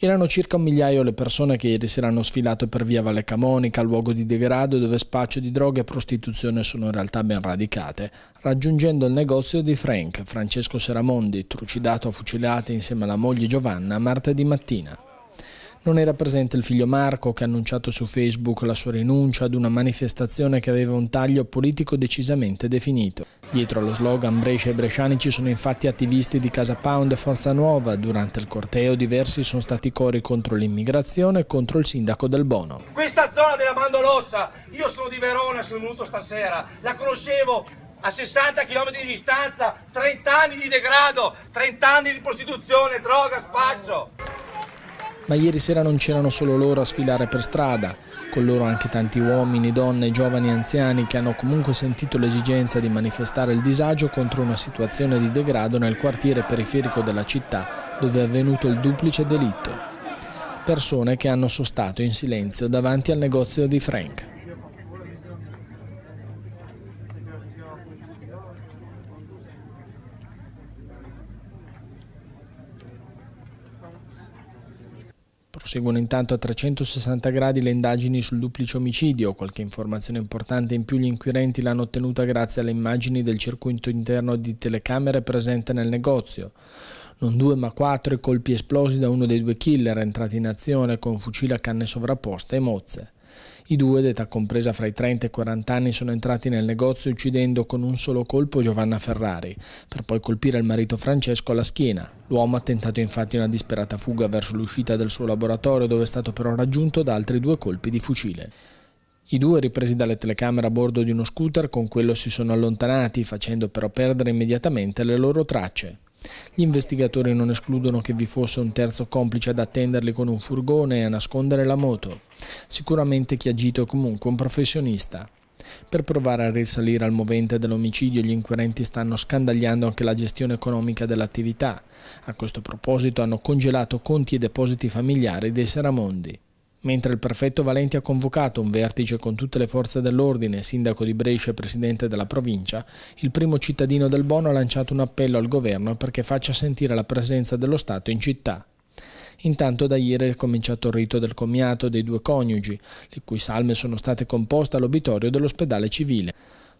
Erano circa un migliaio le persone che ieri sera hanno sfilato per via Valle Camonica, luogo di degrado dove spaccio di droga e prostituzione sono in realtà ben radicate, raggiungendo il negozio di Frank, Francesco Seramondi, trucidato a fucilate insieme alla moglie Giovanna martedì mattina. Non era presente il figlio Marco che ha annunciato su Facebook la sua rinuncia ad una manifestazione che aveva un taglio politico decisamente definito. Dietro allo slogan Brescia e Bresciani ci sono infatti attivisti di Casa Pound e Forza Nuova. Durante il corteo diversi sono stati cori contro l'immigrazione e contro il sindaco del Bono. Questa zona della la Mandolossa, io sono di Verona, sono venuto stasera, la conoscevo a 60 km di distanza, 30 anni di degrado, 30 anni di prostituzione, droga, spaccio. Ma ieri sera non c'erano solo loro a sfilare per strada, con loro anche tanti uomini, donne, giovani e anziani che hanno comunque sentito l'esigenza di manifestare il disagio contro una situazione di degrado nel quartiere periferico della città dove è avvenuto il duplice delitto. Persone che hanno sostato in silenzio davanti al negozio di Frank. Proseguono intanto a 360 gradi le indagini sul duplice omicidio. Qualche informazione importante in più gli inquirenti l'hanno ottenuta grazie alle immagini del circuito interno di telecamere presente nel negozio. Non due ma quattro i colpi esplosi da uno dei due killer entrati in azione con fucile a canne sovrapposte e mozze. I due, d'età compresa fra i 30 e i 40 anni, sono entrati nel negozio uccidendo con un solo colpo Giovanna Ferrari, per poi colpire il marito Francesco alla schiena. L'uomo ha tentato infatti una disperata fuga verso l'uscita del suo laboratorio dove è stato però raggiunto da altri due colpi di fucile. I due, ripresi dalle telecamere a bordo di uno scooter, con quello si sono allontanati, facendo però perdere immediatamente le loro tracce. Gli investigatori non escludono che vi fosse un terzo complice ad attenderli con un furgone e a nascondere la moto. Sicuramente chi ha agito è comunque un professionista. Per provare a risalire al movente dell'omicidio gli inquirenti stanno scandagliando anche la gestione economica dell'attività. A questo proposito hanno congelato conti e depositi familiari dei Seramondi. Mentre il prefetto Valenti ha convocato un vertice con tutte le forze dell'ordine, sindaco di Brescia e presidente della provincia, il primo cittadino del Bono ha lanciato un appello al governo perché faccia sentire la presenza dello Stato in città. Intanto da ieri è cominciato il rito del commiato dei due coniugi, le cui salme sono state composte all'obitorio dell'ospedale civile.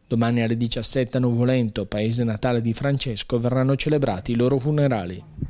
Domani alle 17 a Nuvolento, paese natale di Francesco, verranno celebrati i loro funerali.